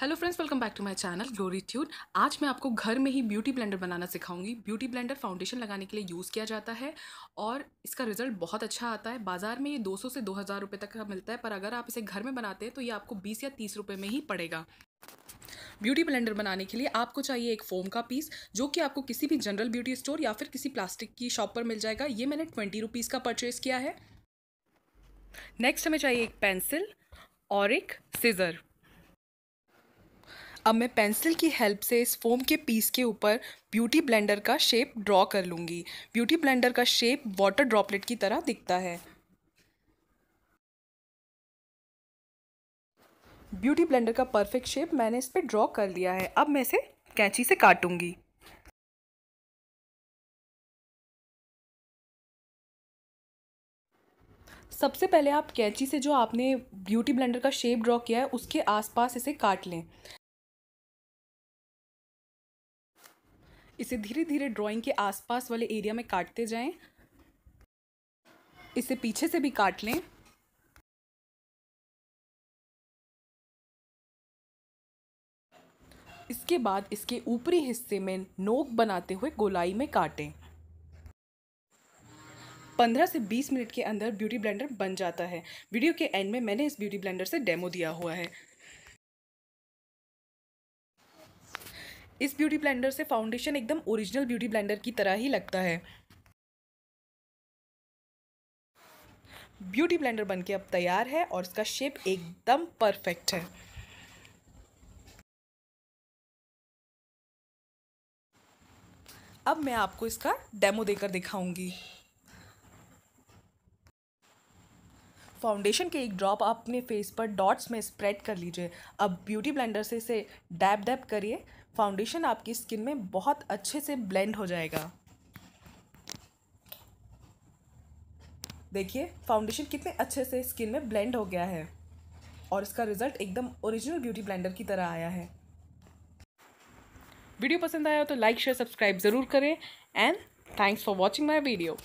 hello friends welcome back to my channel Glorytude आज मैं आपको घर में ही ब्यूटी ब्लेंडर बनाना सिखाऊंगी ब्यूटी ब्लेंडर फाउंडेशन लगाने के लिए यूज़ किया जाता है और इसका रिजल्ट बहुत अच्छा आता है बाज़ार में ये 200 से 2000 रुपए तक का मिलता है पर अगर आप इसे घर में बनाते हैं तो ये आपको बीस या तीस रुपये में ही पड़ेगा ब्यूटी ब्लेंडर बनाने के लिए आपको चाहिए एक फोम का पीस जो कि आपको किसी भी जनरल ब्यूटी स्टोर या फिर किसी प्लास्टिक की शॉप पर मिल जाएगा ये मैंने ट्वेंटी रुपीज़ का परचेज़ किया है नेक्स्ट हमें चाहिए एक पेंसिल और एक सीज़र अब मैं पेंसिल की हेल्प से इस फोम के पीस के ऊपर ब्यूटी ब्लेंडर का शेप ड्रॉ कर लूँगी ब्यूटी ब्लेंडर का शेप वाटर ड्रॉपलेट की तरह दिखता है ब्यूटी ब्लेंडर का परफेक्ट शेप मैंने इस पर ड्रॉ कर लिया है अब मैं इसे कैंची से काटूंगी सबसे पहले आप कैंची से जो आपने ब्यूटी ब्लेंडर का शेप ड्रॉ किया है उसके आसपास इसे काट लें इसे धीरे धीरे ड्राइंग के आसपास वाले एरिया में काटते जाएं इसे पीछे से भी काट लें इसके बाद इसके ऊपरी हिस्से में नोक बनाते हुए गोलाई में काटें 15 से 20 मिनट के अंदर ब्यूटी ब्लेंडर बन जाता है वीडियो के एंड में मैंने इस ब्यूटी ब्लेंडर से डेमो दिया हुआ है इस ब्यूटी ब्लेंडर से फाउंडेशन एकदम ओरिजिनल ब्यूटी ब्लेंडर की तरह ही लगता है ब्यूटी ब्लेंडर बनके अब तैयार है और इसका शेप एकदम परफेक्ट है अब मैं आपको इसका डेमो देकर दिखाऊंगी फाउंडेशन के एक ड्रॉप आप अपने फेस पर डॉट्स में स्प्रेड कर लीजिए अब ब्यूटी ब्लेंडर से इसे डैप डैप करिए फाउंडेशन आपकी स्किन में बहुत अच्छे से ब्लेंड हो जाएगा देखिए फाउंडेशन कितने अच्छे से स्किन में ब्लेंड हो गया है और इसका रिजल्ट एकदम ओरिजिनल ब्यूटी ब्लेंडर की तरह आया है वीडियो पसंद आया तो लाइक शेयर सब्सक्राइब ज़रूर करें and thanks for watching my video